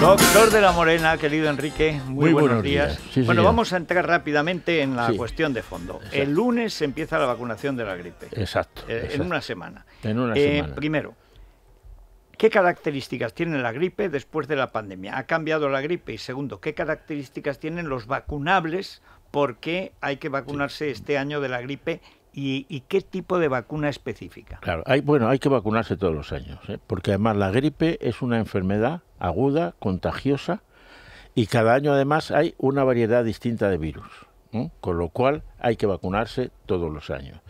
Doctor de la Morena, querido Enrique, muy, buenos, días. bueno, vamos a entrar rápidamente en la cuestión de fondo. El lunes se empieza la vacunación de la gripe. Exacto. Eh, en una semana. En una eh, semana. Primero, ¿Qué características tiene la gripe después de la pandemia? ¿Ha cambiado la gripe? Y segundo, ¿qué características tienen los vacunables? ¿Por qué hay que vacunarse este año de la gripe ¿Y, qué tipo de vacuna específica? Claro, hay, bueno, hay que vacunarse todos los años, ¿eh? porque además la gripe es una enfermedad aguda, contagiosa, y cada año además hay una variedad distinta de virus, con lo cual hay que vacunarse todos los años.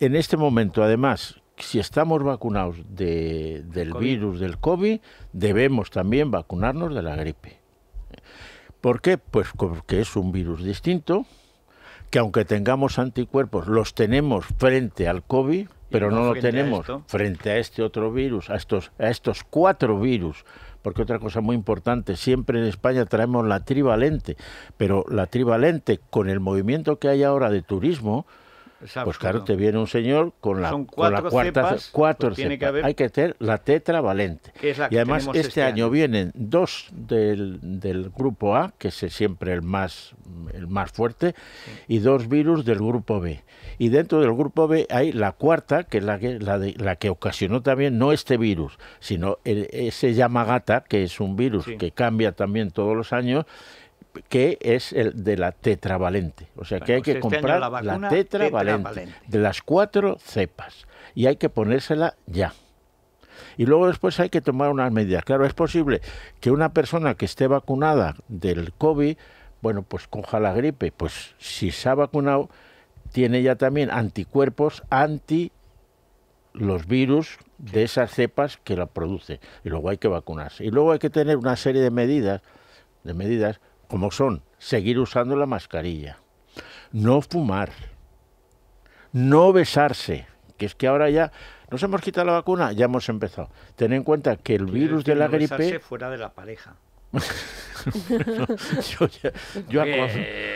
En este momento, además, si estamos vacunados del virus del COVID, debemos también vacunarnos de la gripe. ¿Por qué? Pues porque es un virus distinto, que aunque tengamos anticuerpos, los tenemos frente al COVID, pero no, lo tenemos frente a este otro virus, a estos, a estos cuatro virus. Porque otra cosa muy importante, siempre en España traemos la trivalente, pero la trivalente con el movimiento que hay ahora de turismo, pues claro, te viene un señor con la, cuarta, Hay que tener la tetravalente. y además este, este año, vienen dos del, grupo A, que es siempre el más, el más fuerte, y dos virus del grupo B. Y dentro del grupo B hay la cuarta, que es la que, la, que ocasionó también no este virus, sino el, ese Yamagata, que es un virus que cambia también todos los años que es el de la tetravalente. O sea, que hay que pues este comprar la, tetravalente, de las cuatro cepas. Y hay que ponérsela ya. Y luego después hay que tomar unas medidas. Claro, es posible que una persona que esté vacunada del COVID, bueno, pues coja la gripe. Pues si se ha vacunado, tiene ya también anticuerpos anti los virus de esas cepas que la produce. Y luego hay que vacunarse. Y luego hay que tener una serie de medidas, de medidas como son seguir usando la mascarilla, no fumar, no besarse, que es que ahora ya nos hemos quitado la vacuna, ya hemos empezado. Ten en cuenta que el virus de la no gripe fuera de la pareja. yo, ya, eh,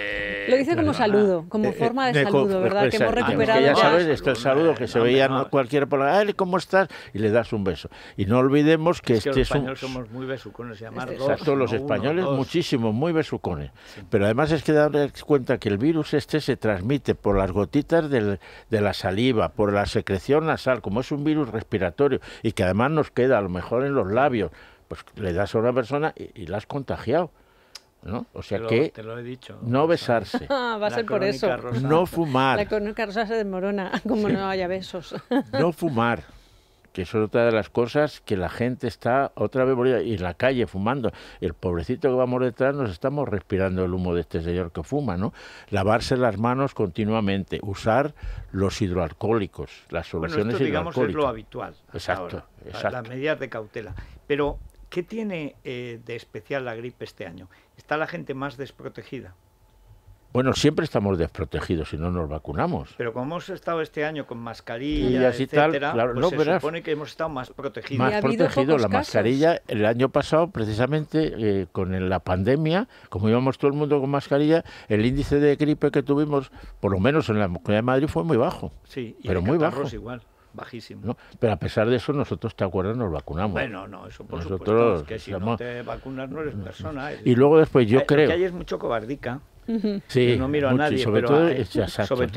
lo dice como saludo, ah, como eh, eh, forma de, saludo, ¿verdad? Pues que hemos recuperado. ya sabes, este saludo que se veía no, cualquier la ¿cómo estás? Y le das un beso. Y no olvidemos que, es este es un... Los españoles somos muy besucones, Exacto, los españoles muchísimo, muy besucones. Pero además es que darles cuenta que el virus este se transmite por las gotitas de la saliva, por la secreción nasal, como es un virus respiratorio y que además nos queda a lo mejor en los labios, pues le das a una persona y la has contagiado. ¿no? O sea que no besarse. Ah, va a ser por eso. No fumar. La desmorona, como no haya besos. no fumar, que es otra de las cosas que la gente está otra vez y en la calle fumando. El pobrecito que vamos detrás nos estamos respirando el humo de este señor que fuma, ¿no? Lavarse las manos continuamente, usar los hidroalcohólicos, las soluciones esto, digamos, es lo habitual. Exacto, Las medidas de cautela. Pero ¿Qué tiene eh, de especial la gripe este año? ¿Está la gente más desprotegida? Bueno, siempre estamos desprotegidos si no nos vacunamos. Pero como hemos estado este año con mascarilla, y etcétera, pues no, se supone que hemos estado más protegidos. Más protegidos. La mascarilla, el año pasado, precisamente eh, con la pandemia, como íbamos todo el mundo con mascarilla, el índice de gripe que tuvimos, por lo menos en la Comunidad de Madrid, fue muy bajo. Sí, pero muy bajo. igual bajísimo. Pero a pesar de eso, nosotros, ¿te acuerdas? Nos vacunamos. Bueno, no, eso por supuesto, que si no te vacunas no eres persona. Eh. Y luego después yo creo... Que es mucho cobardica. Sí, no miro a nadie. pero eh,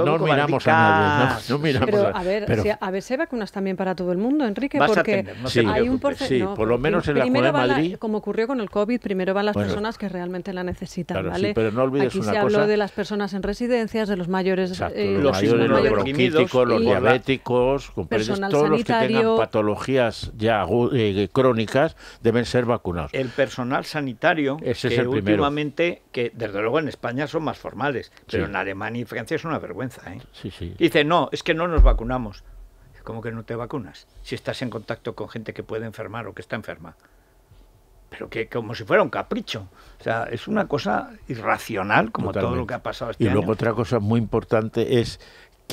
no miramos a nadie. a, ver, si hay vacunas también para todo el mundo, Enrique, porque hay un porcentaje. Sí, por lo menos en la Comunidad de Madrid. como ocurrió con el COVID, primero van las personas que realmente la necesitan. Claro, ¿vale? pero no olvides Aquí se habló de las personas en residencias, de los mayores, eh, los, los los diabéticos, todos los que tengan patologías ya eh, crónicas deben ser vacunados. El personal sanitario, que últimamente, que desde luego en España son más formales, pero en Alemania y Francia es una vergüenza. ¿eh? Dice, no, es que no nos vacunamos. ¿Cómo que no te vacunas? Si estás en contacto con gente que puede enfermar o que está enferma. Pero que como si fuera un capricho. O sea, es una cosa irracional, como todo lo que ha pasado este Y luego otra cosa muy importante es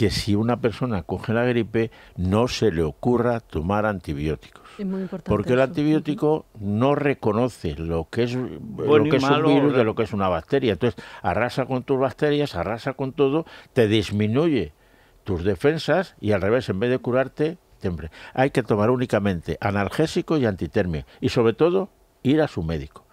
que si una persona coge la gripe no se le ocurra tomar antibióticos. porque el antibiótico no reconoce lo que es, un virus de lo que es una bacteria. Entonces arrasa con tus bacterias, arrasa con todo, te disminuye tus defensas y al revés, en vez de curarte, siempre Hay que tomar únicamente analgésico y antitermia y sobre todo ir a su médico.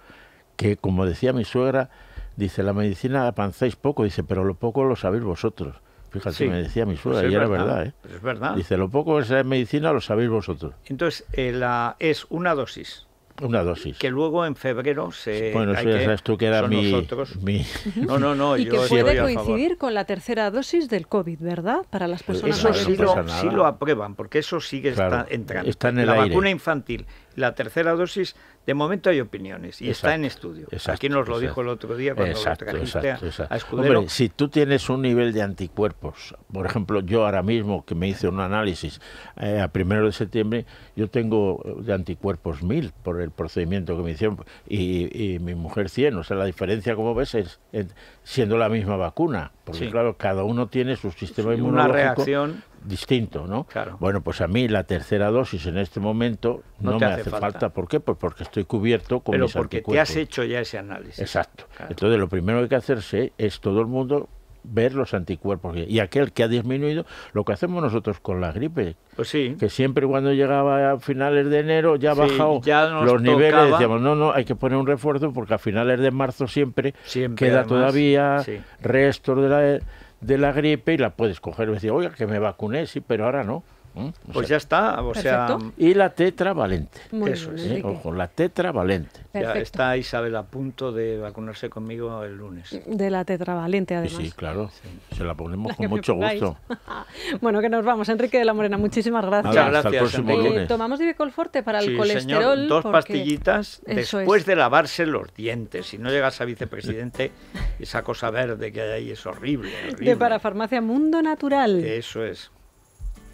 Que como decía mi suegra, dice la medicina avanzáis poco, dice, pero lo poco lo sabéis vosotros. Fíjate, me decía mi pues suegra, y era verdad, ¿eh? Pues es verdad. Dice, lo poco que es medicina lo sabéis vosotros. Entonces, eh, es una dosis. Una dosis. Que luego en febrero se. Bueno, eso ya sabes tú que era mi, No, no, no. y yo que puede coincidir con la tercera dosis del COVID, ¿verdad? Para las pues personas Eso no sí, lo, aprueban, porque eso sigue está entrando. Está en el la vacuna infantil la tercera dosis, de momento hay opiniones y está en estudio. Aquí nos lo dijo el otro día cuando lo si tú tienes un nivel de anticuerpos, por ejemplo, yo ahora mismo que me hice un análisis eh, a primero de septiembre, yo tengo eh, de anticuerpos mil por el procedimiento que me hicieron y, mi mujer 100. O sea, la diferencia, como ves, es siendo la misma vacuna porque claro, cada uno tiene su sistema inmunológico una reacción... distinto, ¿no? Bueno, pues a mí la tercera dosis en este momento no, me hace, falta. ¿Por qué? Pues porque estoy cubierto con Pero porque te has hecho ya ese análisis. Exacto. Entonces, lo primero que hay que hacerse es todo el mundo ver los anticuerpos. Y aquel que ha disminuido, lo que hacemos nosotros con la gripe. Pues que siempre cuando llegaba a finales de enero ya ha bajado los niveles. Decíamos, no, no, hay que poner un refuerzo porque a finales de marzo siempre, queda todavía restos de la, de la gripe y la puedes coger y decir, oiga, que me vacuné, sí, pero ahora no. ¿Mm? pues ya está. O y la tetravalente. Eso es. Ojo, la tetravalente. Ya está Isabel a punto de vacunarse conmigo el lunes. De la tetravalente, además. Sí, claro. Se la ponemos con mucho gusto. bueno, que nos vamos. Enrique de la Morena, muchísimas gracias. gracias. por el Tomamos para el colesterol. dos pastillitas después de lavarse los dientes. Si no llegas a vicepresidente, esa cosa verde que hay ahí es horrible. horrible. para Farmacia Mundo Natural. Eso es